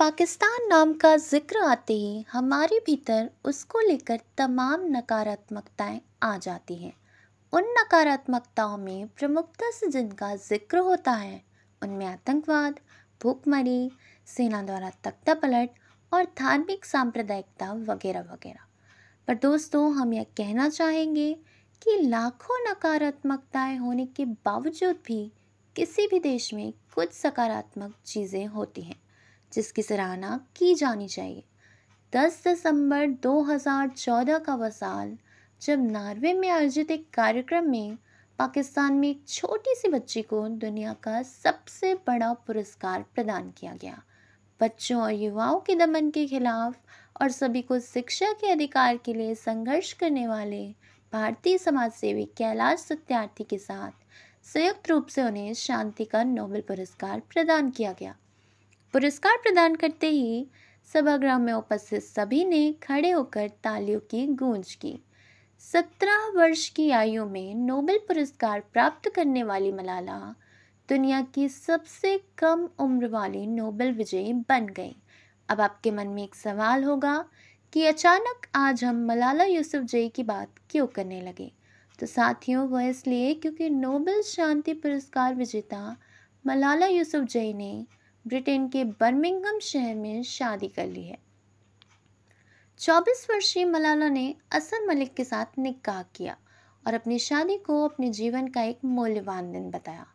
पाकिस्तान नाम का ज़िक्र आते ही हमारे भीतर उसको लेकर तमाम नकारात्मकताएं आ जाती हैं उन नकारात्मकताओं में प्रमुखता से जिनका जिक्र होता है उनमें आतंकवाद भूखमरी सेना द्वारा तख्ता पलट और धार्मिक सांप्रदायिकता वगैरह वगैरह पर दोस्तों हम यह कहना चाहेंगे कि लाखों नकारात्मकताएं होने के बावजूद भी किसी भी देश में कुछ सकारात्मक चीज़ें होती हैं जिसकी सराहना की जानी चाहिए 10 दिसंबर 2014 का वह साल जब नार्वे में आयोजित एक कार्यक्रम में पाकिस्तान में एक छोटी सी बच्ची को दुनिया का सबसे बड़ा पुरस्कार प्रदान किया गया बच्चों और युवाओं के दमन के खिलाफ और सभी को शिक्षा के अधिकार के लिए संघर्ष करने वाले भारतीय समाज सेवी कैलाश सत्यार्थी के साथ संयुक्त रूप से उन्हें शांति का नोबेल पुरस्कार प्रदान किया गया पुरस्कार प्रदान करते ही सभागृह में उपस्थित सभी ने खड़े होकर तालियों की गूंज की सत्रह वर्ष की आयु में नोबेल पुरस्कार प्राप्त करने वाली मलाला दुनिया की सबसे कम उम्र वाली नोबेल विजयी बन गई अब आपके मन में एक सवाल होगा कि अचानक आज हम मलाला यूसुफ जई की बात क्यों करने लगे तो साथियों वह इसलिए क्योंकि नोबेल शांति पुरस्कार विजेता मलाला यूसुफ जई ने ब्रिटेन के बर्मिंगम शहर में शादी कर ली है 24 वर्षीय मलाला ने असर मलिक के साथ निकाह किया और अपनी शादी को अपने जीवन का एक मूल्यवान दिन बताया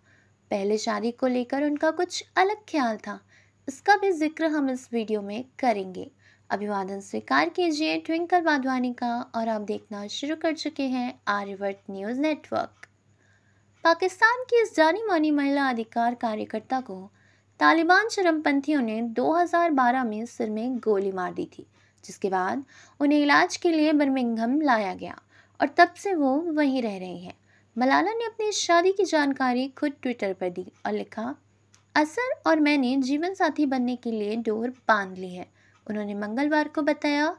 पहले शादी को लेकर उनका कुछ अलग ख्याल था इसका भी जिक्र हम इस वीडियो में करेंगे अभिवादन स्वीकार कीजिए ट्विंकल वाधवानी का और आप देखना शुरू कर चुके हैं आर्यवर्त न्यूज़ नेटवर्क पाकिस्तान की इस जानी मानी महिला अधिकार कार्यकर्ता को तालिबान चरमपंथियों ने 2012 में सिर में गोली मार दी थी जिसके बाद उन्हें इलाज के लिए बर्मिंगम लाया गया और तब से वो वहीं रह रहे हैं मलाला ने अपनी शादी की जानकारी खुद ट्विटर पर दी और लिखा असर और मैंने जीवन साथी बनने के लिए डोर बांध ली है उन्होंने मंगलवार को बताया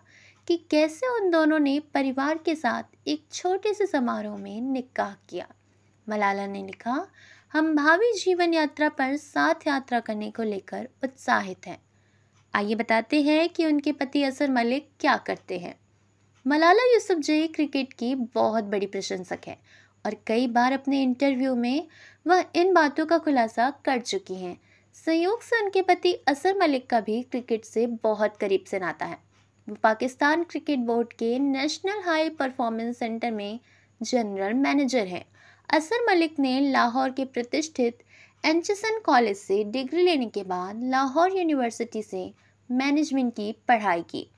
कि कैसे उन दोनों ने परिवार के साथ एक छोटे से समारोह में निकाह किया मलाला ने लिखा हम भावी जीवन यात्रा पर साथ यात्रा करने को लेकर उत्साहित हैं आइए बताते हैं कि उनके पति असर मलिक क्या करते हैं मलाला यूसुफ जई क्रिकेट की बहुत बड़ी प्रशंसक है और कई बार अपने इंटरव्यू में वह इन बातों का खुलासा कर चुकी हैं संयोग से उनके पति असर मलिक का भी क्रिकेट से बहुत करीब से नाता है वो पाकिस्तान क्रिकेट बोर्ड के नेशनल हाई परफॉर्मेंस सेंटर में जनरल मैनेजर हैं असर मलिक ने लाहौर के प्रतिष्ठित एंचसन कॉलेज से डिग्री लेने के बाद लाहौर यूनिवर्सिटी से मैनेजमेंट की पढ़ाई की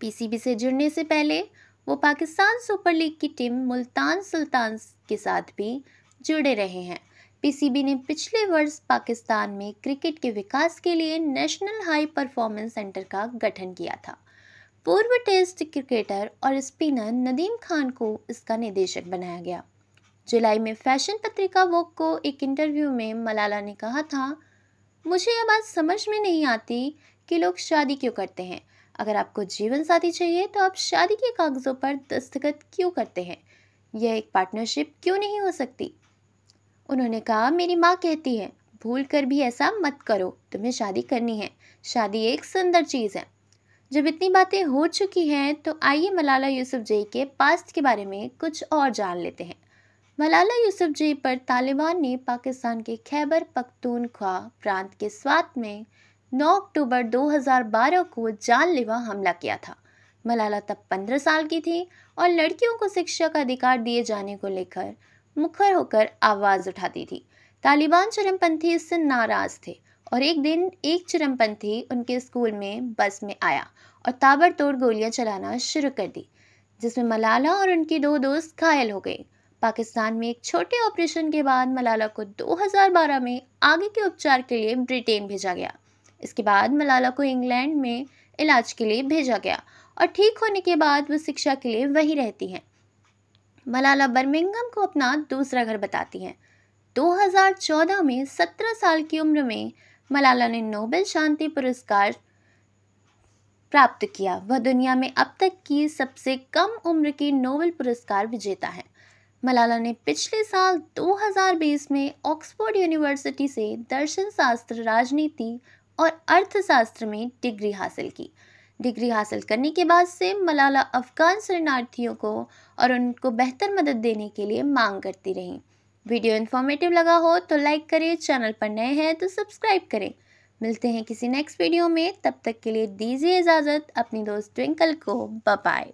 पीसीबी से जुड़ने से पहले वो पाकिस्तान सुपर लीग की टीम मुल्तान सुल्तान के साथ भी जुड़े रहे हैं पीसीबी ने पिछले वर्ष पाकिस्तान में क्रिकेट के विकास के लिए नेशनल हाई परफॉर्मेंस सेंटर का गठन किया था पूर्व टेस्ट क्रिकेटर और स्पिनर नदीम खान को इसका निदेशक बनाया गया जुलाई में फैशन पत्रिका वोक को एक इंटरव्यू में मलाला ने कहा था मुझे यह बात समझ में नहीं आती कि लोग शादी क्यों करते हैं अगर आपको जीवन साथी चाहिए तो आप शादी के कागज़ों पर दस्तखत क्यों करते हैं यह एक पार्टनरशिप क्यों नहीं हो सकती उन्होंने कहा मेरी माँ कहती है भूल कर भी ऐसा मत करो तुम्हें शादी करनी है शादी एक सुंदर चीज़ है जब इतनी बातें हो चुकी हैं तो आइए मलाला यूसुफ जई के पास्ट के बारे में कुछ और जान लेते हैं मलाला यूसुफजई पर तालिबान ने पाकिस्तान के खैबर पख्तूनख्वा प्रांत के स्वात में 9 अक्टूबर 2012 को जानलेवा हमला किया था मलाला तब 15 साल की थी और लड़कियों को शिक्षा का अधिकार दिए जाने को लेकर मुखर होकर आवाज़ उठाती थी तालिबान चरमपंथी इससे नाराज़ थे और एक दिन एक चरमपंथी उनके स्कूल में बस में आया और ताबड़तोड़ गोलियां चलाना शुरू कर दी जिसमें मलाला और उनकी दो दोस्त घायल हो गए पाकिस्तान में एक छोटे ऑपरेशन के बाद मलाला को 2012 में आगे के उपचार के लिए ब्रिटेन भेजा गया इसके बाद मलाला को इंग्लैंड में इलाज के लिए भेजा गया और ठीक होने के बाद वो शिक्षा के लिए वहीं रहती हैं मलाला बर्मिंगम को अपना दूसरा घर बताती हैं 2014 में 17 साल की उम्र में मलाला ने नोबेल शांति पुरस्कार प्राप्त किया वह दुनिया में अब तक की सबसे कम उम्र की नोबेल पुरस्कार विजेता है मलाला ने पिछले साल 2020 में ऑक्सफोर्ड यूनिवर्सिटी से दर्शन शास्त्र राजनीति और अर्थशास्त्र में डिग्री हासिल की डिग्री हासिल करने के बाद से मलाला अफगान शरणार्थियों को और उनको बेहतर मदद देने के लिए मांग करती रहीं वीडियो इन्फॉर्मेटिव लगा हो तो लाइक करें चैनल पर नए हैं तो सब्सक्राइब करें मिलते हैं किसी नेक्स्ट वीडियो में तब तक के लिए दीजिए इजाज़त अपनी दोस्त ट्विंकल को बाय